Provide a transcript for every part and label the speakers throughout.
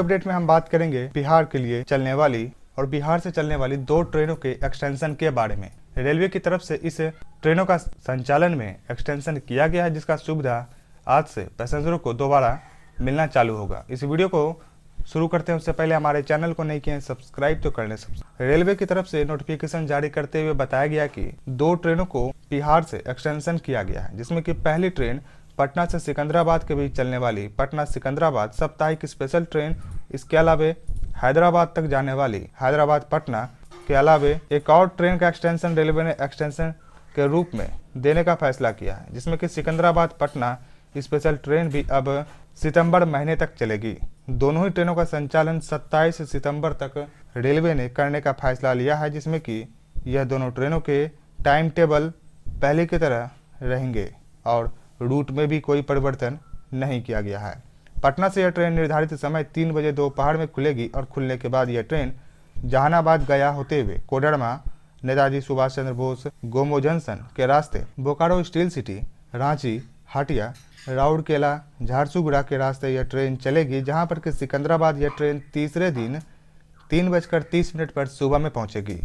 Speaker 1: update में हम बात करेंगे बिहार के लिए चलने वाली और बिहार से चलने वाली दो ट्रेनों के एक्सटेंशन के बारे में रेलवे की तरफ से इस ट्रेनों का संचालन में एक्सटेंशन किया गया है जिसका सुविधा आज से पैसेंजरों को दोबारा मिलना चालू होगा इस वीडियो को शुरू करते हैं उससे पहले हमारे चैनल को नहीं किए सब्सक्राइब तो कर लें रेलवे की तरफ से नोटिफिकेशन जारी करते हुए बताया गया कि दो ट्रेनों को बिहार से एक्सटेंशन किया गया है जिसमें कि पहली ट्रेन पटना से सिकंदराबाद के बीच चलने वाली पटना सिकंदराबाद साप्ताहिक स्पेशल ट्रेन इसके अलावे हैदराबाद तक जाने वाली हैदराबाद पटना के अलावे एक और ट्रेन का एक्सटेंशन रेलवे ने एक्सटेंशन के रूप में देने का फैसला किया है जिसमें कि सिकंदराबाद पटना स्पेशल ट्रेन भी अब सितंबर महीने तक चलेगी दोनों ही ट्रेनों का संचालन 27 सितंबर तक रेलवे ने करने का फैसला लिया है जिसमें कि यह दोनों ट्रेनों के टाइम टेबल पहले की तरह रहेंगे और रूट में भी कोई परिवर्तन नहीं किया गया है पटना से यह ट्रेन निर्धारित समय तीन बजे दोपहर में खुलेगी और खुलने के बाद यह ट्रेन जहानाबाद गया होते हुए कोडरमा नेताजी सुभाष चंद्र बोस गोमो जंक्शन के रास्ते बोकारो स्टील सिटी रांची हटिया राउरकेला झारसुगुड़ा के रास्ते यह ट्रेन चलेगी जहां पर कि सिकंदराबाद यह ट्रेन तीसरे दिन तीन बजकर तीस मिनट पर सुबह में पहुंचेगी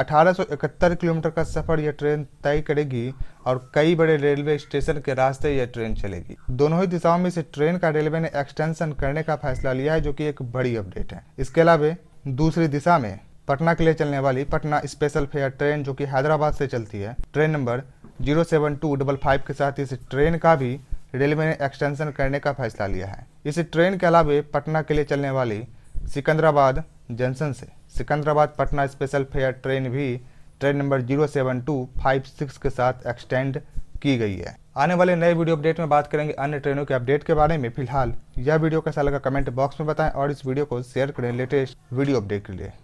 Speaker 1: 1871 किलोमीटर का सफर यह ट्रेन तय करेगी और कई बड़े रेलवे स्टेशन के रास्ते यह ट्रेन चलेगी दोनों ही दिशाओं में इस ट्रेन का रेलवे ने एक्सटेंशन करने का फैसला लिया है जो कि एक बड़ी अपडेट है इसके अलावा दूसरी दिशा में पटना के लिए चलने वाली पटना स्पेशल फेयर ट्रेन जो कि हैदराबाद से चलती है train number zero seven two double five के साथ इस ट्रेन का भी रेलवे ने एक्सटेंशन करने का फैसला लिया है इस ट्रेन के अलावा पटना के लिए चलने वाली सिकंदराबाद जंक्शन से Secunderabad Patna special fare train भी train number zero seven two five six के साथ एक्सटेंड की गई है आने वाले नए वीडियो अपडेट में बात करेंगे अन्य ट्रेनों के अपडेट के बारे में फिलहाल यह वीडियो कैसा लगा कमेंट बॉक्स में बताएं और इस वीडियो को शेयर करें लेटेस्ट वीडियो अपडेट के लिए